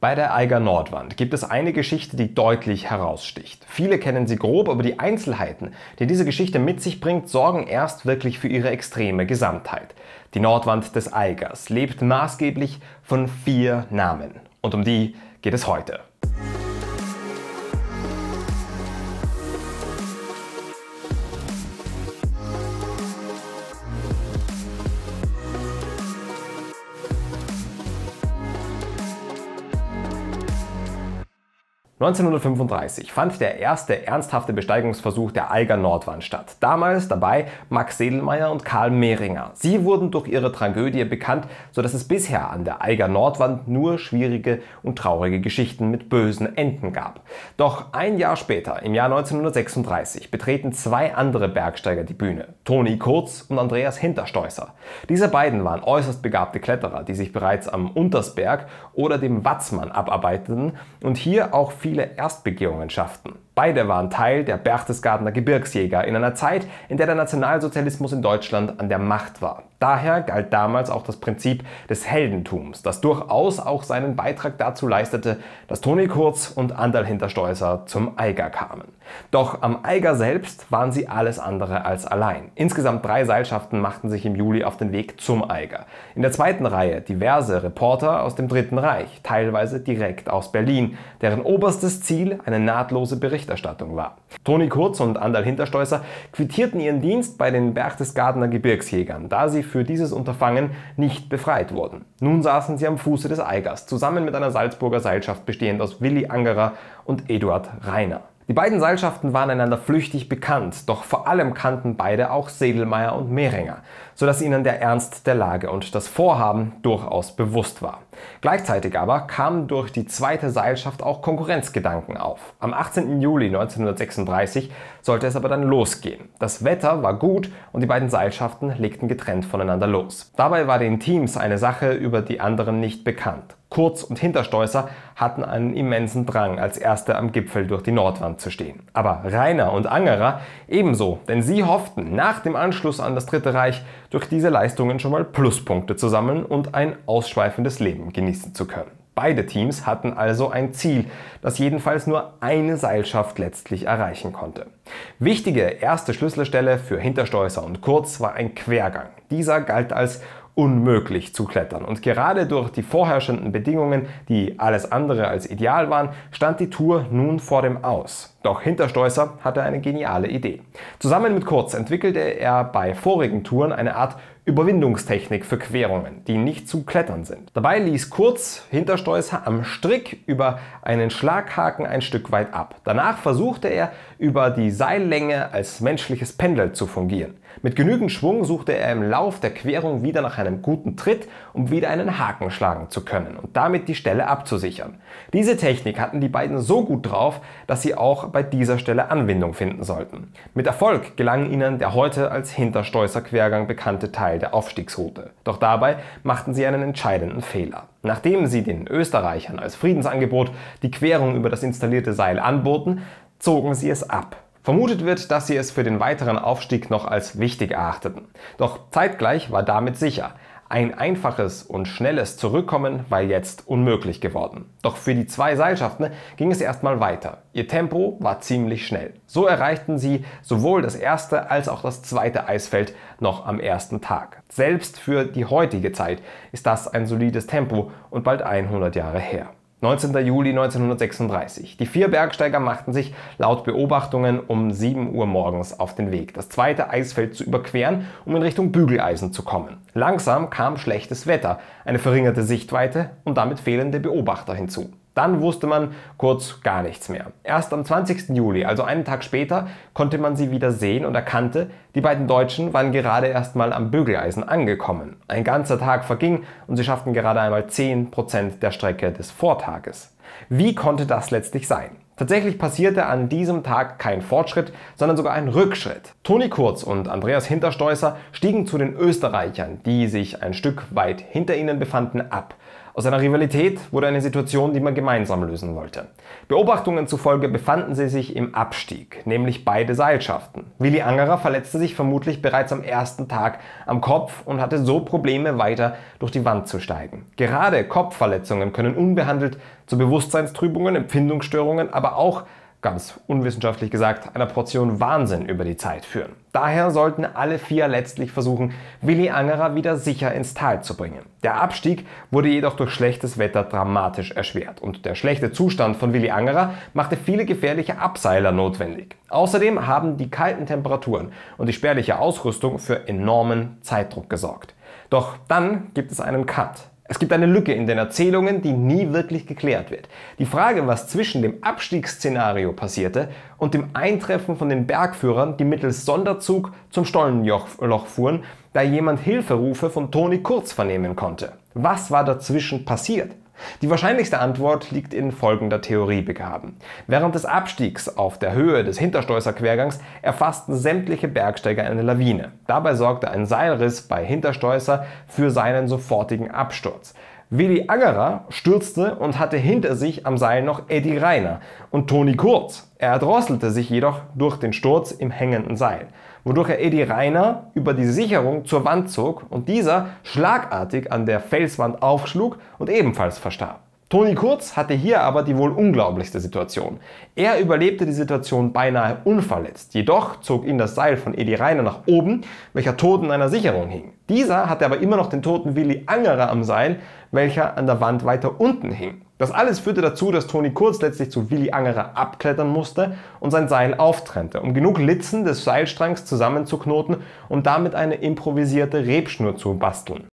Bei der Eiger Nordwand gibt es eine Geschichte, die deutlich heraussticht. Viele kennen sie grob, aber die Einzelheiten, die diese Geschichte mit sich bringt, sorgen erst wirklich für ihre extreme Gesamtheit. Die Nordwand des Eigers lebt maßgeblich von vier Namen. Und um die geht es heute. 1935 fand der erste ernsthafte Besteigungsversuch der Eiger Nordwand statt. Damals dabei Max Sedelmeier und Karl Mehringer. Sie wurden durch ihre Tragödie bekannt, sodass es bisher an der Eiger Nordwand nur schwierige und traurige Geschichten mit bösen Enden gab. Doch ein Jahr später, im Jahr 1936, betreten zwei andere Bergsteiger die Bühne. Toni Kurz und Andreas Hinterstäußer. Diese beiden waren äußerst begabte Kletterer, die sich bereits am Untersberg oder dem Watzmann abarbeiteten und hier auch viel viele Erstbegehungen schafften. Beide waren Teil der Berchtesgadener Gebirgsjäger in einer Zeit, in der der Nationalsozialismus in Deutschland an der Macht war. Daher galt damals auch das Prinzip des Heldentums, das durchaus auch seinen Beitrag dazu leistete, dass Toni Kurz und Anderl Hinterstäußer zum Eiger kamen. Doch am Eiger selbst waren sie alles andere als allein. Insgesamt drei Seilschaften machten sich im Juli auf den Weg zum Eiger. In der zweiten Reihe diverse Reporter aus dem Dritten Reich, teilweise direkt aus Berlin, deren oberstes Ziel eine nahtlose Berichterstattung Berichterstattung war. Toni Kurz und Andal Hinterstäußer quittierten ihren Dienst bei den Berchtesgadener Gebirgsjägern, da sie für dieses Unterfangen nicht befreit wurden. Nun saßen sie am Fuße des Eigers, zusammen mit einer Salzburger Seilschaft bestehend aus Willi Angerer und Eduard Reiner. Die beiden Seilschaften waren einander flüchtig bekannt, doch vor allem kannten beide auch Sedelmeier und Mehringer, sodass ihnen der Ernst der Lage und das Vorhaben durchaus bewusst war. Gleichzeitig aber kamen durch die zweite Seilschaft auch Konkurrenzgedanken auf. Am 18. Juli 1936 sollte es aber dann losgehen. Das Wetter war gut und die beiden Seilschaften legten getrennt voneinander los. Dabei war den Teams eine Sache über die anderen nicht bekannt. Kurz und Hintersteußer hatten einen immensen Drang, als Erste am Gipfel durch die Nordwand zu stehen. Aber Rainer und Angerer ebenso, denn sie hofften, nach dem Anschluss an das Dritte Reich durch diese Leistungen schon mal Pluspunkte zu sammeln und ein ausschweifendes Leben Leben genießen zu können. Beide Teams hatten also ein Ziel, das jedenfalls nur eine Seilschaft letztlich erreichen konnte. Wichtige erste Schlüsselstelle für Hintersteußer und Kurz war ein Quergang. Dieser galt als unmöglich zu klettern. Und gerade durch die vorherrschenden Bedingungen, die alles andere als ideal waren, stand die Tour nun vor dem Aus. Doch Hinterstoißer hatte eine geniale Idee. Zusammen mit Kurz entwickelte er bei vorigen Touren eine Art Überwindungstechnik für Querungen, die nicht zu klettern sind. Dabei ließ Kurz Hinterstoißer am Strick über einen Schlaghaken ein Stück weit ab. Danach versuchte er, über die Seillänge als menschliches Pendel zu fungieren. Mit genügend Schwung suchte er im Lauf der Querung wieder nach einem guten Tritt, um wieder einen Haken schlagen zu können und damit die Stelle abzusichern. Diese Technik hatten die beiden so gut drauf, dass sie auch bei dieser Stelle Anwendung finden sollten. Mit Erfolg gelang ihnen der heute als Hintersteußer Quergang bekannte Teil der Aufstiegsroute. Doch dabei machten sie einen entscheidenden Fehler. Nachdem sie den Österreichern als Friedensangebot die Querung über das installierte Seil anboten, zogen sie es ab. Vermutet wird, dass sie es für den weiteren Aufstieg noch als wichtig erachteten. Doch zeitgleich war damit sicher, ein einfaches und schnelles Zurückkommen war jetzt unmöglich geworden. Doch für die zwei Seilschaften ging es erstmal weiter. Ihr Tempo war ziemlich schnell. So erreichten sie sowohl das erste als auch das zweite Eisfeld noch am ersten Tag. Selbst für die heutige Zeit ist das ein solides Tempo und bald 100 Jahre her. 19. Juli 1936. Die vier Bergsteiger machten sich laut Beobachtungen um 7 Uhr morgens auf den Weg, das zweite Eisfeld zu überqueren, um in Richtung Bügeleisen zu kommen. Langsam kam schlechtes Wetter, eine verringerte Sichtweite und damit fehlende Beobachter hinzu. Dann wusste man kurz gar nichts mehr. Erst am 20. Juli, also einen Tag später, konnte man sie wieder sehen und erkannte, die beiden Deutschen waren gerade erst mal am Bügeleisen angekommen. Ein ganzer Tag verging und sie schafften gerade einmal 10% der Strecke des Vortages. Wie konnte das letztlich sein? Tatsächlich passierte an diesem Tag kein Fortschritt, sondern sogar ein Rückschritt. Toni Kurz und Andreas Hintersteußer stiegen zu den Österreichern, die sich ein Stück weit hinter ihnen befanden, ab. Aus einer Rivalität wurde eine Situation, die man gemeinsam lösen wollte. Beobachtungen zufolge befanden sie sich im Abstieg, nämlich beide Seilschaften. Willi Angerer verletzte sich vermutlich bereits am ersten Tag am Kopf und hatte so Probleme, weiter durch die Wand zu steigen. Gerade Kopfverletzungen können unbehandelt zu Bewusstseinstrübungen, Empfindungsstörungen, aber auch ganz unwissenschaftlich gesagt, einer Portion Wahnsinn über die Zeit führen. Daher sollten alle vier letztlich versuchen, Willi Angerer wieder sicher ins Tal zu bringen. Der Abstieg wurde jedoch durch schlechtes Wetter dramatisch erschwert und der schlechte Zustand von Willi Angerer machte viele gefährliche Abseiler notwendig. Außerdem haben die kalten Temperaturen und die spärliche Ausrüstung für enormen Zeitdruck gesorgt. Doch dann gibt es einen Cut. Es gibt eine Lücke in den Erzählungen, die nie wirklich geklärt wird. Die Frage, was zwischen dem Abstiegsszenario passierte und dem Eintreffen von den Bergführern, die mittels Sonderzug zum Stollenloch fuhren, da jemand Hilferufe von Toni Kurz vernehmen konnte. Was war dazwischen passiert? Die wahrscheinlichste Antwort liegt in folgender Theorie begraben. Während des Abstiegs auf der Höhe des Hintersteußer Quergangs erfassten sämtliche Bergsteiger eine Lawine. Dabei sorgte ein Seilriss bei Hintersteußer für seinen sofortigen Absturz. Willi Angerer stürzte und hatte hinter sich am Seil noch Eddie Reiner und Toni Kurz. Er erdrosselte sich jedoch durch den Sturz im hängenden Seil wodurch er Eddie Rainer über die Sicherung zur Wand zog und dieser schlagartig an der Felswand aufschlug und ebenfalls verstarb. Toni Kurz hatte hier aber die wohl unglaublichste Situation. Er überlebte die Situation beinahe unverletzt, jedoch zog ihn das Seil von Edi Reiner nach oben, welcher tot in einer Sicherung hing. Dieser hatte aber immer noch den toten Willi Angerer am Seil, welcher an der Wand weiter unten hing. Das alles führte dazu, dass Toni Kurz letztlich zu Willi Angerer abklettern musste und sein Seil auftrennte, um genug Litzen des Seilstrangs zusammenzuknoten und damit eine improvisierte Rebschnur zu basteln.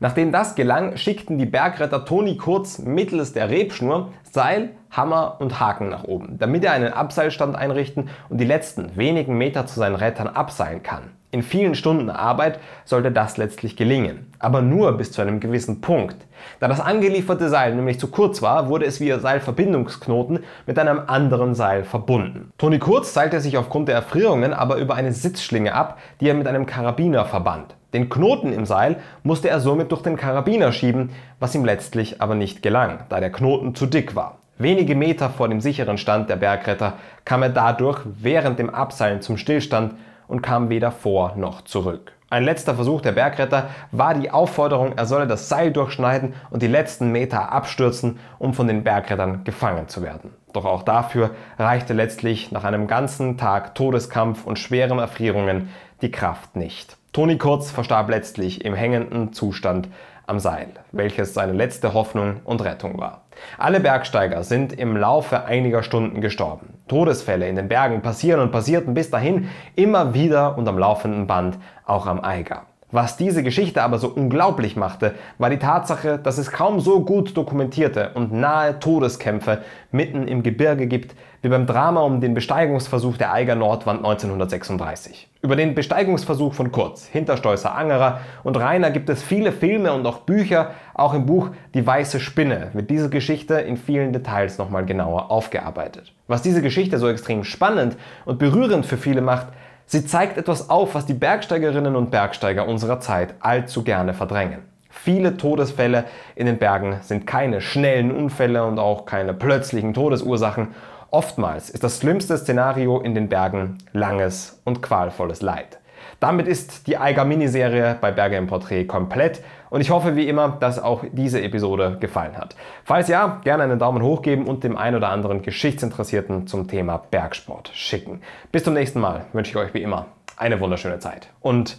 Nachdem das gelang, schickten die Bergretter Toni Kurz mittels der Rebschnur Seil, Hammer und Haken nach oben, damit er einen Abseilstand einrichten und die letzten wenigen Meter zu seinen Rettern abseilen kann. In vielen Stunden Arbeit sollte das letztlich gelingen, aber nur bis zu einem gewissen Punkt. Da das angelieferte Seil nämlich zu kurz war, wurde es via Seilverbindungsknoten mit einem anderen Seil verbunden. Toni Kurz seilte sich aufgrund der Erfrierungen aber über eine Sitzschlinge ab, die er mit einem Karabiner verband. Den Knoten im Seil musste er somit durch den Karabiner schieben, was ihm letztlich aber nicht gelang, da der Knoten zu dick war. Wenige Meter vor dem sicheren Stand der Bergretter kam er dadurch während dem Abseilen zum Stillstand und kam weder vor noch zurück. Ein letzter Versuch der Bergretter war die Aufforderung, er solle das Seil durchschneiden und die letzten Meter abstürzen, um von den Bergrettern gefangen zu werden. Doch auch dafür reichte letztlich nach einem ganzen Tag Todeskampf und schweren Erfrierungen die Kraft nicht. Toni Kurz verstarb letztlich im hängenden Zustand am Seil, welches seine letzte Hoffnung und Rettung war. Alle Bergsteiger sind im Laufe einiger Stunden gestorben. Todesfälle in den Bergen passieren und passierten bis dahin immer wieder und am laufenden Band, auch am Eiger. Was diese Geschichte aber so unglaublich machte, war die Tatsache, dass es kaum so gut dokumentierte und nahe Todeskämpfe mitten im Gebirge gibt, wie beim Drama um den Besteigungsversuch der Eiger Nordwand 1936. Über den Besteigungsversuch von Kurz, Hintersteußer Angerer und Rainer gibt es viele Filme und auch Bücher, auch im Buch Die Weiße Spinne wird diese Geschichte in vielen Details nochmal genauer aufgearbeitet. Was diese Geschichte so extrem spannend und berührend für viele macht, Sie zeigt etwas auf, was die Bergsteigerinnen und Bergsteiger unserer Zeit allzu gerne verdrängen. Viele Todesfälle in den Bergen sind keine schnellen Unfälle und auch keine plötzlichen Todesursachen. Oftmals ist das schlimmste Szenario in den Bergen langes und qualvolles Leid. Damit ist die Eiger Miniserie bei Berge im Porträt komplett und ich hoffe wie immer, dass auch diese Episode gefallen hat. Falls ja, gerne einen Daumen hoch geben und dem ein oder anderen Geschichtsinteressierten zum Thema Bergsport schicken. Bis zum nächsten Mal wünsche ich euch wie immer eine wunderschöne Zeit und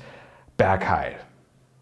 Bergheil.